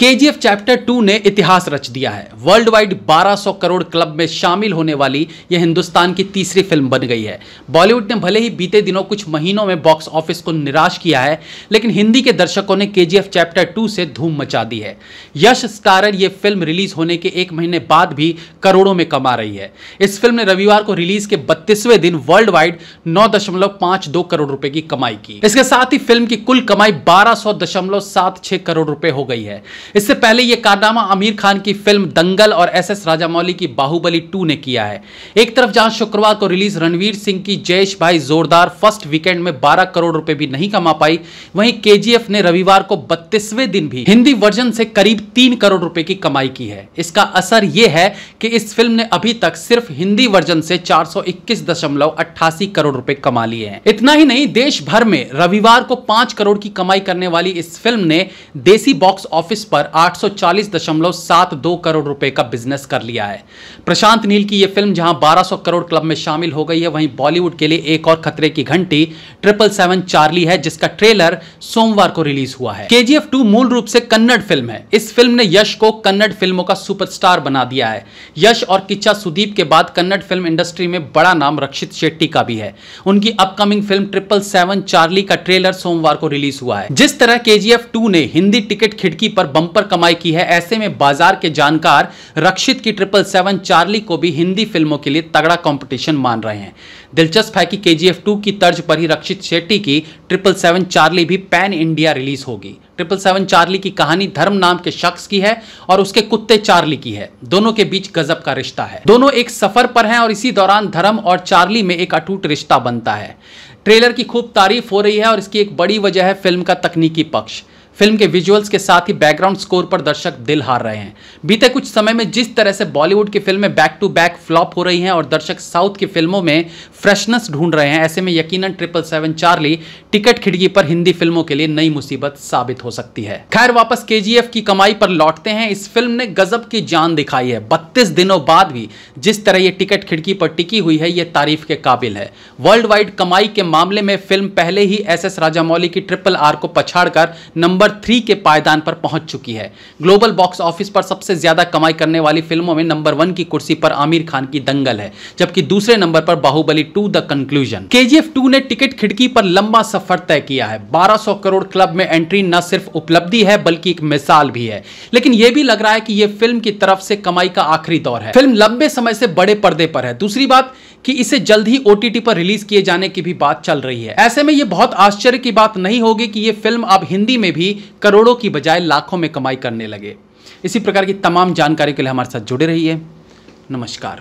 KGF chapter two ने इतिहास रच दिया है वर्ल्ड वाइड 1200 करोड़ क्लब में शामिल होने वाली यह हिंदुस्तान की तीसरी फिल्म बन गई है बॉलीवुड ने भले ही बीते दिनों कुछ महीनों में बॉक्स ऑफिस को निराश किया है लेकिन हिंदी के दर्शकों ने केजीएफ चैप्टर टू से धूम मचा दी है यश स्टारर यह फिल्म रिलीज होने के एक महीने बाद भी करोड़ों में कमा रही है इस फिल्म ने रविवार को रिलीज के बत्तीसवें दिन वर्ल्ड वाइड नौ करोड़ रुपए की कमाई की इसके साथ ही फिल्म की कुल कमाई बारह करोड़ रुपए हो गई है इससे पहले यह कारनामा आमिर खान की फिल्म दंगल और एस एस राजामौली की बाहुबली टू ने किया है एक तरफ जहां शुक्रवार को रिलीज रणवीर सिंह की जयेश भाई जोरदार फर्स्ट वीकेंड में बारह करोड़ रुपए भी नहीं कमा पाई वहीं केजीएफ ने रविवार को बत्तीसवें दिन भी हिंदी वर्जन से करीब तीन करोड़ रुपए की कमाई की है इसका असर यह है कि इस फिल्म ने अभी तक सिर्फ हिंदी वर्जन से चार करोड़ रुपए कमा लिए हैं इतना ही नहीं देश भर में रविवार को पांच करोड़ की कमाई करने वाली इस फिल्म ने देसी बॉक्स ऑफिस पर पर आठ करोड़ रुपए का बिजनेस कर लिया है प्रशांत नील की यह फिल्म जहां 1200 करोड़ क्लब में शामिल हो गई है वहीं बॉलीवुड के लिए एक और खतरे की घंटी ट्रिपल सेवन चार्ली है जिसका ट्रेलर सोमवार को रिलीज हुआ है के जी मूल रूप से कन्नड़ फिल्म है इस फिल्म ने यश को कन्नड़ फिल्मों का सुपरस्टार बना दिया है यश और किच्चा सुदीप के बाद कन्नड़ फिल्म इंडस्ट्री में बड़ा नाम रक्षित शेट्टी का भी है उनकी upcoming film triple seven Charlie का ट्रेलर सोमवार को रिलीज हुआ है जिस तरह के जी ने हिंदी टिकट खिड़की पर बम बंपर कमाई की है ऐसे में बाजार के जानकार रक्षित की ट्रिपल सेवन चार्ली को भी हिंदी फिल्मों के लिए तगड़ा कंपटीशन मान रहे हैं दिलचस्प है कि के जी की तर्ज पर ही रक्षित शेट्टी की ट्रिपल सेवन चार्ली भी पैन इंडिया रिलीज होगी ट्रिपल सेवन चार्ली की कहानी धर्म नाम के शख्स की है और उसके कुत्ते चार्ली की है दोनों के बीच गजब का रिश्ता है दोनों एक सफर पर हैं और इसी दौरान धर्म और चार्ली में एक अटूट रिश्ता बनता है ट्रेलर की खूब तारीफ हो रही है और इसकी एक बड़ी वजह है फिल्म का तकनीकी पक्ष फिल्म के विजुअल्स के साथ ही बैकग्राउंड स्कोर पर दर्शक दिल हार रहे हैं बीते कुछ समय में जिस तरह से बॉलीवुड की फिल्में बैक टू बैक फ्लॉप हो रही हैं और दर्शक साउथ की फिल्मों में फ्रेशनेस ढूंढ रहे हैं ऐसे में यकीनन ट्रिपल सेवन चार्ली टिकट खिड़की पर हिंदी फिल्मों के लिए नई मुसीबत साबित हो सकती है खैर वापस के की कमाई पर लौटते हैं इस फिल्म ने गजब की जान दिखाई है बत्तीस दिनों बाद भी जिस तरह ये टिकट खिड़की पर टिकी हुई है ये तारीफ के काबिल है वर्ल्ड वाइड कमाई के मामले में फिल्म पहले ही एस एस राजामौली की ट्रिपल आर को पछाड़ नंबर नंबर थ्री के पायदान पर पहुंच चुकी है ग्लोबल बॉक्स ऑफिस पर सबसे ज़्यादा कमाई करने वाली फिल्मों में नंबर वन की कुर्सी पर आमिर खान की दंगल है जबकि दूसरे नंबर पर बाहुबली टू द कंक्लूजन के जी ने टिकट खिड़की पर लंबा सफर तय किया है बारह करोड़ क्लब में एंट्री न सिर्फ उपलब्धि है बल्कि एक मिसाल भी है लेकिन यह भी लग रहा है कि यह फिल्म की तरफ से कमाई का आखिरी दौर है फिल्म लंबे समय से बड़े पर्दे पर है दूसरी बात कि इसे जल्द ही ओटीटी पर रिलीज किए जाने की भी बात चल रही है ऐसे में यह बहुत आश्चर्य की बात नहीं होगी कि यह फिल्म अब हिंदी में भी भी करोड़ों की बजाय लाखों में कमाई करने लगे इसी प्रकार की तमाम जानकारी के लिए हमारे साथ जुड़े रहिए नमस्कार